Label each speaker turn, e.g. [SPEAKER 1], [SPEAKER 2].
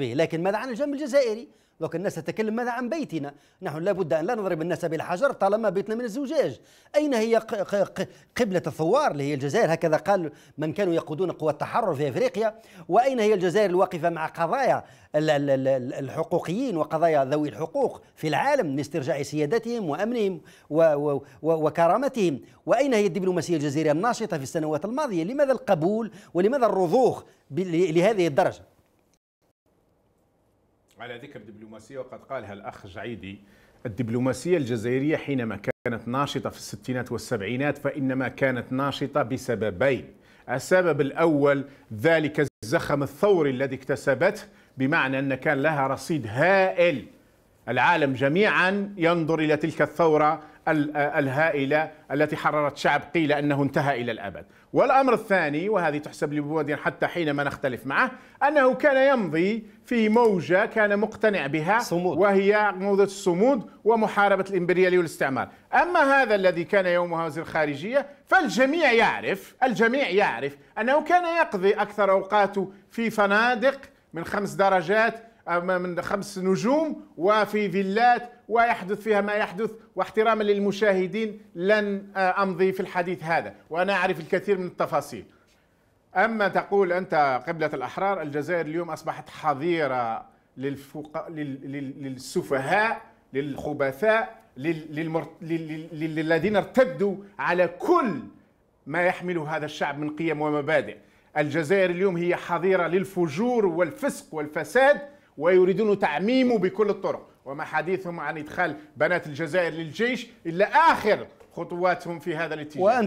[SPEAKER 1] به لكن ماذا عن الجنب الجزائري لكن الناس تتكلم ماذا عن بيتنا نحن لا بد أن لا نضرب الناس بالحجر طالما بيتنا من الزجاج أين هي قبلة الثوار اللي هي الجزائر هكذا قال من كانوا يقودون قوى التحرر في أفريقيا وأين هي الجزائر الواقفة مع قضايا الحقوقيين وقضايا ذوي الحقوق في العالم لاسترجاع سيادتهم وأمنهم وكرامتهم وأين هي الدبلوماسية الجزائرية الناشطة في السنوات الماضية لماذا القبول ولماذا الرضوخ لهذه الدرجة
[SPEAKER 2] على ذكر دبلوماسية وقد قالها الأخ جعيدي
[SPEAKER 1] الدبلوماسية
[SPEAKER 2] الجزائرية حينما كانت ناشطة في الستينات والسبعينات فإنما كانت ناشطة بسببين السبب الأول ذلك الزخم الثوري الذي اكتسبته بمعنى أن كان لها رصيد هائل العالم جميعا ينظر الى تلك الثوره الهائله التي حررت شعب قيل انه انتهى الى الابد. والامر الثاني وهذه تحسب لبعد حتى حينما نختلف معه انه كان يمضي في موجه كان مقتنع بها صمود. وهي موجه الصمود ومحاربه الامبرياليه والاستعمار. اما هذا الذي كان يومها وزير الخارجيه فالجميع يعرف الجميع يعرف انه كان يقضي اكثر اوقاته في فنادق من خمس درجات من خمس نجوم وفي فيلات ويحدث فيها ما يحدث واحتراما للمشاهدين لن آه، أمضي في الحديث هذا وأنا أعرف الكثير من التفاصيل أما تقول أنت قبلة الأحرار الجزائر اليوم أصبحت حظيرة للفق... لل... للسفهاء للخبثاء للمر... للذين ارتدوا على كل ما يحمله هذا الشعب من قيم ومبادئ الجزائر اليوم هي حظيرة للفجور والفسق والفساد ويريدون تعميمه بكل الطرق وما حديثهم عن إدخال بنات الجزائر للجيش إلا آخر خطواتهم في هذا الاتجاه